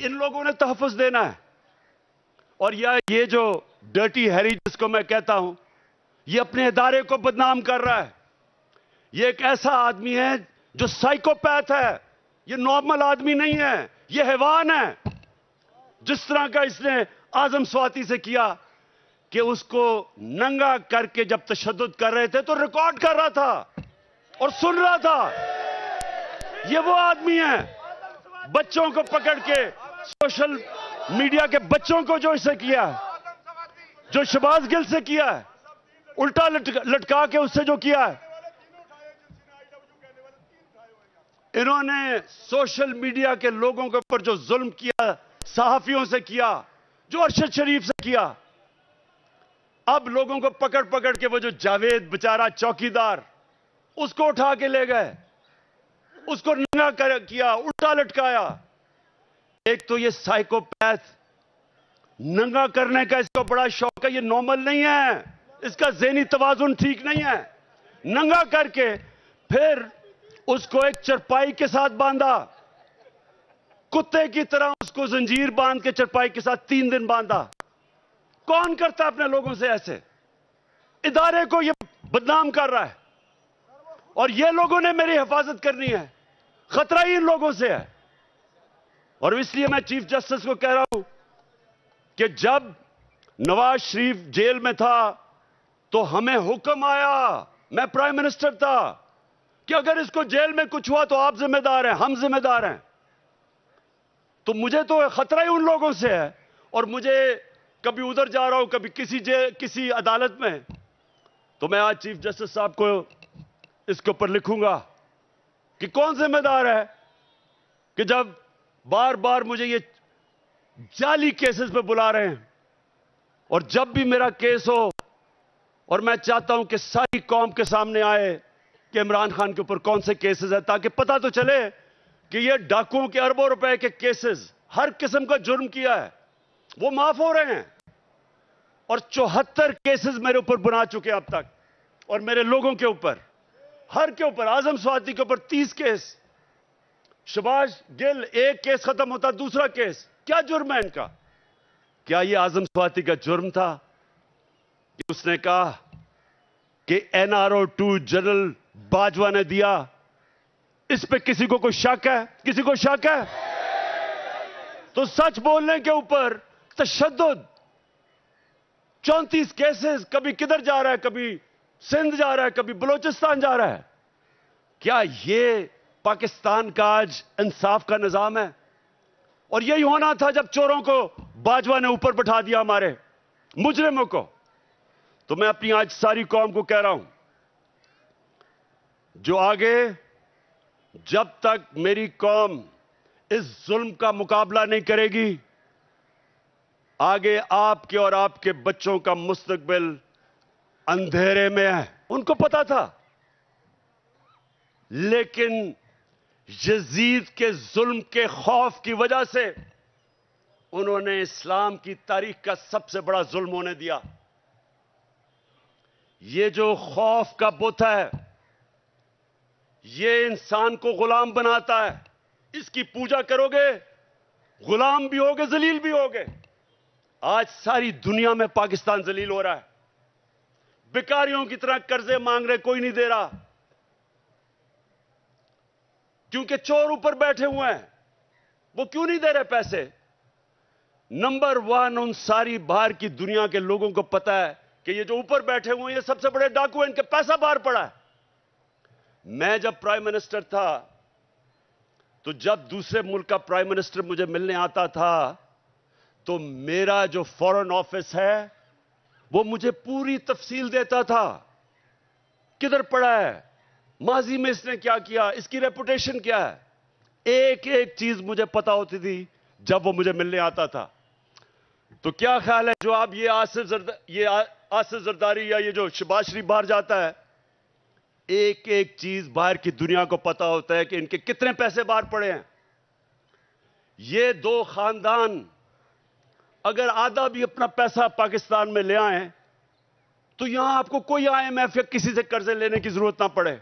इन लोगों ने तहफ़ देना है और यह ये जो डर्टी हैरी जिसको मैं कहता हूं ये अपने इदारे को बदनाम कर रहा है ये एक ऐसा आदमी है जो साइकोपैथ है ये नॉर्मल आदमी नहीं है ये हैवान है जिस तरह का इसने आजम स्वाति से किया कि उसको नंगा करके जब तशद कर रहे थे तो रिकॉर्ड कर रहा था और सुन रहा था ये वो आदमी है बच्चों को पकड़ के सोशल मीडिया के बच्चों को जो इसे किया है जो शबाज गिल से किया है उल्टा लटका, लटका के उससे जो किया है इन्होंने सोशल मीडिया के लोगों के ऊपर जो जुल्म किया सहाफियों से किया जो अरशद शरीफ से किया अब लोगों को पकड़ पकड़ के वो जो जावेद बेचारा चौकीदार उसको उठा के ले गए उसको नंगा कर किया उल्टा लटकाया एक तो ये साइकोपैथ नंगा करने का इसको बड़ा शौक है ये नॉर्मल नहीं है इसका जहनी तोजुन ठीक नहीं है नंगा करके फिर उसको एक चरपाई के साथ बांधा कुत्ते की तरह उसको जंजीर बांध के चरपाई के साथ तीन दिन बांधा कौन करता अपने लोगों से ऐसे इदारे को ये बदनाम कर रहा है और ये लोगों ने मेरी हिफाजत करनी है खतरा ही इन लोगों से है और इसलिए मैं चीफ जस्टिस को कह रहा हूं कि जब नवाज शरीफ जेल में था तो हमें हुक्म आया मैं प्राइम मिनिस्टर था कि अगर इसको जेल में कुछ हुआ तो आप जिम्मेदार हैं हम जिम्मेदार हैं तो मुझे तो खतरा ही उन लोगों से है और मुझे कभी उधर जा रहा हूं कभी किसी जे किसी अदालत में तो मैं आज चीफ जस्टिस साहब को इसके ऊपर लिखूंगा कि कौन जिम्मेदार है कि जब बार बार मुझे ये जाली केसेस पे बुला रहे हैं और जब भी मेरा केस हो और मैं चाहता हूं कि सारी कौम के सामने आए कि इमरान खान के ऊपर कौन से केसेस है ताकि पता तो चले कि ये डाकुओं के अरबों रुपए के केसेस हर किस्म का जुर्म किया है वो माफ हो रहे हैं और चौहत्तर केसेस मेरे ऊपर बना चुके अब तक और मेरे लोगों के ऊपर हर के ऊपर आजम स्वाति के ऊपर तीस केस शबाज गिल एक केस खत्म होता दूसरा केस क्या जुर्म है इनका क्या यह आजम स्वाति का जुर्म था कि उसने कहा कि एनआरओ टू जनरल बाजवा ने दिया इस पे किसी को कोई शक है किसी को शक है तो सच बोलने के ऊपर तशद चौंतीस केसेस कभी किधर जा रहा है कभी सिंध जा रहा है कभी बलोचिस्तान जा रहा है क्या यह पाकिस्तान का आज इंसाफ का निज़ाम है और यही होना था जब चोरों को बाजवा ने ऊपर बैठा दिया हमारे मुजरिमों को तो मैं अपनी आज सारी कौम को कह रहा हूं जो आगे जब तक मेरी कौम इस जुल्म का मुकाबला नहीं करेगी आगे आपके और आपके बच्चों का मुस्तकबिल अंधेरे में है उनको पता था लेकिन यजीद के जुल्म के खौफ की वजह से उन्होंने इस्लाम की तारीख का सबसे बड़ा जुल्म होने दिया ये जो खौफ का बुत है ये इंसान को गुलाम बनाता है इसकी पूजा करोगे गुलाम भी होगे जलील भी होगे आज सारी दुनिया में पाकिस्तान जलील हो रहा है बेकारियों की तरह कर्जे मांग रहे कोई नहीं दे रहा क्योंकि चोर ऊपर बैठे हुए हैं वो क्यों नहीं दे रहे पैसे नंबर वन उन सारी बाहर की दुनिया के लोगों को पता है कि ये जो ऊपर बैठे हुए हैं ये सबसे बड़े डाकू हैं इनके पैसा बाहर पड़ा है मैं जब प्राइम मिनिस्टर था तो जब दूसरे मुल्क का प्राइम मिनिस्टर मुझे मिलने आता था तो मेरा जो फॉरेन ऑफिस है वो मुझे पूरी तफसील देता था किधर पड़ा है माजी में इसने क्या किया इसकी रेपुटेशन क्या है एक एक चीज मुझे पता होती थी जब वो मुझे मिलने आता था तो क्या ख्याल है जो आप ये आसिफ जरदा ये आसिफ जरदारी या ये जो शबाज शरीफ बाहर जाता है एक एक चीज बाहर की दुनिया को पता होता है कि इनके कितने पैसे बाहर पड़े हैं ये दो खानदान अगर आधा भी अपना पैसा पाकिस्तान में ले आए तो यहां आपको कोई आईएमएफ या किसी से कर्जे लेने की जरूरत ना पड़े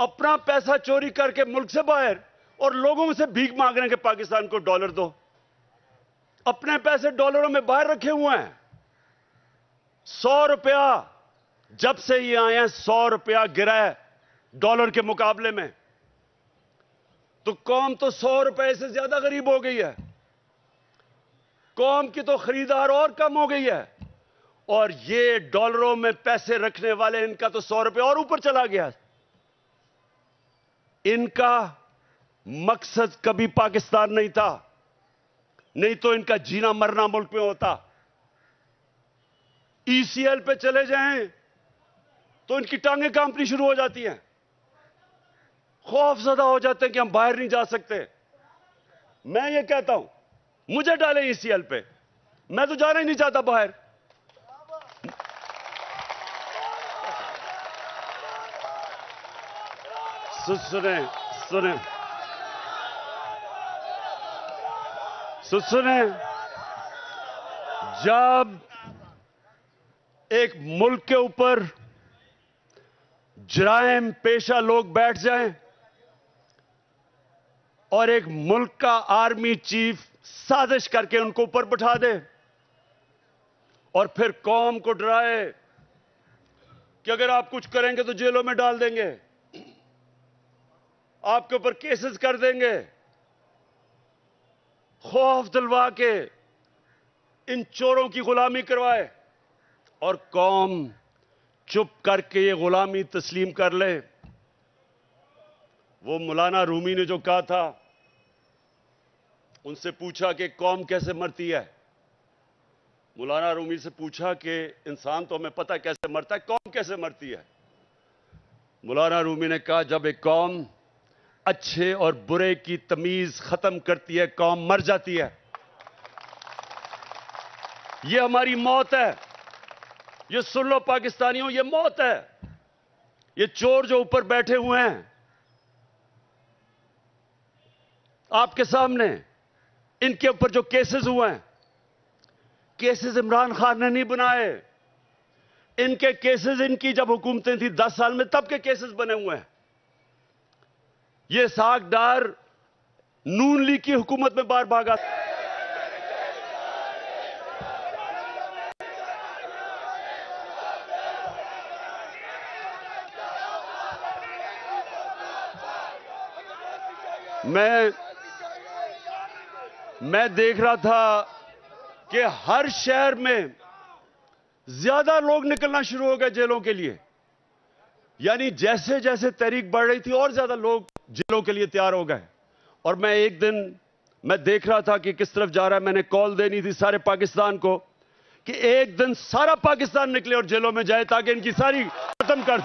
अपना पैसा चोरी करके मुल्क से बाहर और लोगों से भीख मांग रहे हैं कि पाकिस्तान को डॉलर दो अपने पैसे डॉलरों में बाहर रखे हुए हैं सौ रुपया जब से ये आए हैं सौ रुपया गिरा है डॉलर के मुकाबले में तो कौम तो सौ रुपए से ज्यादा गरीब हो गई है कौम की तो खरीदार और कम हो गई है और ये डॉलरों में पैसे रखने वाले इनका तो सौ रुपए और ऊपर चला गया है इनका मकसद कभी पाकिस्तान नहीं था नहीं तो इनका जीना मरना मुल्क में होता ईसीएल e पे चले जाएं तो इनकी टांगे कांपनी शुरू हो जाती हैं खौफ ज्यादा हो जाते हैं कि हम बाहर नहीं जा सकते मैं ये कहता हूं मुझे डालें ईसीएल e पे मैं तो जाना ही नहीं चाहता बाहर सुने सुने सुने जब एक मुल्क के ऊपर जराइम पेशा लोग बैठ जाएं और एक मुल्क का आर्मी चीफ साजिश करके उनको ऊपर बैठा दे और फिर कौम को डराए कि अगर आप कुछ करेंगे तो जेलों में डाल देंगे आपके ऊपर केसेस कर देंगे खौफ दिलवा के इन चोरों की गुलामी करवाए और कौम चुप करके ये गुलामी तस्लीम कर ले वो मौलाना रूमी ने जो कहा था उनसे पूछा कि कौम कैसे मरती है मौलाना रूमी से पूछा कि इंसान तो हमें पता कैसे मरता है कौम कैसे मरती है मौलाना रूमी ने कहा जब एक कौम अच्छे और बुरे की तमीज खत्म करती है कौम मर जाती है यह हमारी मौत है यह सुन लो पाकिस्तानियों यह मौत है यह चोर जो ऊपर बैठे हुए हैं आपके सामने इनके ऊपर जो केसेस हुए हैं केसेस इमरान खान ने नहीं बनाए इनके केसेस इनकी जब हुकूमतें थी दस साल में तब के केसेस बने हुए हैं ये सागदार नून लीग की हुकूमत में बार भागा मैं मैं देख रहा था कि हर शहर में ज्यादा लोग निकलना शुरू हो गए जेलों के लिए यानी जैसे जैसे तहरीक बढ़ रही थी और ज्यादा लोग जेलों के लिए तैयार हो गए और मैं एक दिन मैं देख रहा था कि किस तरफ जा रहा है मैंने कॉल देनी थी सारे पाकिस्तान को कि एक दिन सारा पाकिस्तान निकले और जेलों में जाए ताकि इनकी सारी खत्म कर दो